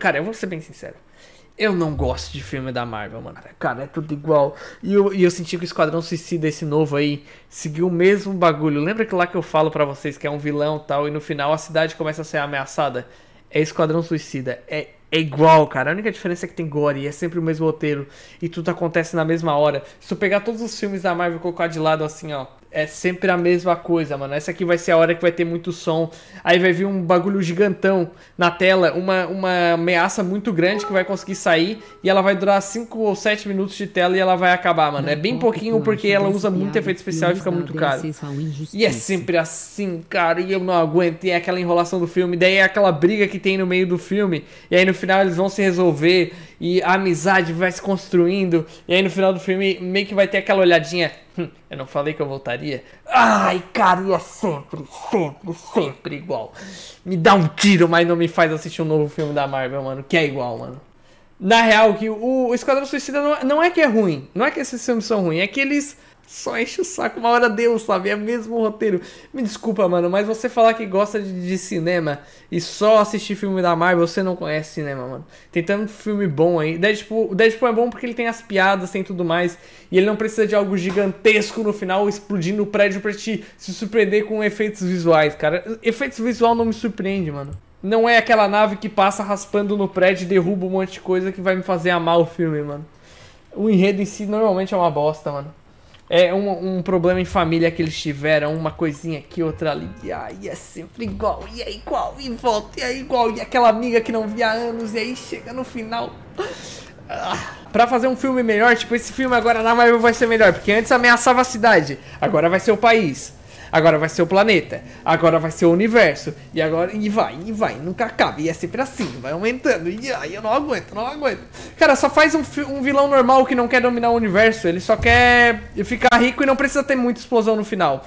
Cara, eu vou ser bem sincero. Eu não gosto de filme da Marvel, mano. Cara, é tudo igual. E eu, e eu senti que o Esquadrão Suicida, esse novo aí, seguiu o mesmo bagulho. Lembra que lá que eu falo para vocês que é um vilão tal, e no final a cidade começa a ser ameaçada? É Esquadrão Suicida. É, é igual, cara. A única diferença é que tem gore e é sempre o mesmo roteiro. E tudo acontece na mesma hora. Se eu pegar todos os filmes da Marvel e colocar de lado assim, ó é sempre a mesma coisa, mano. Essa aqui vai ser a hora que vai ter muito som. Aí vai vir um bagulho gigantão na tela, uma, uma ameaça muito grande que vai conseguir sair. E ela vai durar 5 ou 7 minutos de tela e ela vai acabar, mano. É bem pouquinho porque ela usa muito efeito especial e fica muito caro. E é sempre assim, cara. E eu não aguento. E é aquela enrolação do filme. Daí é aquela briga que tem no meio do filme. E aí no final eles vão se resolver e a amizade vai se construindo. E aí no final do filme meio que vai ter aquela olhadinha. Hum, eu não falei que eu voltaria? Ai, cara, é sempre, sempre, sempre igual. Me dá um tiro, mas não me faz assistir um novo filme da Marvel, mano, que é igual, mano na real, que o Esquadrão Suicida não, é, não é que é ruim. Não é que esses filmes são ruins, é que eles só enchem o saco uma hora deu, sabe? É mesmo o roteiro. Me desculpa, mano, mas você falar que gosta de, de, cinema e só assistir filme da Marvel, você não conhece cinema, mano. Tem tanto filme bom aí. Deadpool, Deadpool é bom porque ele tem as piadas, tem tudo mais. E ele não precisa de algo gigantesco no final explodindo o prédio pra te se surpreender com efeitos visuais, cara. Efeitos visual não me surpreende, mano não é aquela nave que passa raspando no prédio e derruba um monte de coisa que vai me fazer amar o filme, mano. O enredo em si normalmente é uma bosta, mano. É um, um problema em família que eles tiveram, uma coisinha aqui, outra ali. E aí é sempre igual, e é igual, e volta, e é igual. E aquela amiga que não via há anos, e aí chega no final. Ah. Pra fazer um filme melhor, tipo, esse filme agora na Marvel vai ser melhor, porque antes ameaçava a cidade, agora vai ser o país agora vai ser o planeta, agora vai ser o universo, e agora, e vai, e vai, nunca acaba, e é sempre assim, vai aumentando, e ai, eu não aguento, não aguento. Cara, só faz um, um vilão normal que não quer dominar o universo, ele só quer ficar rico e não precisa ter muita explosão no final.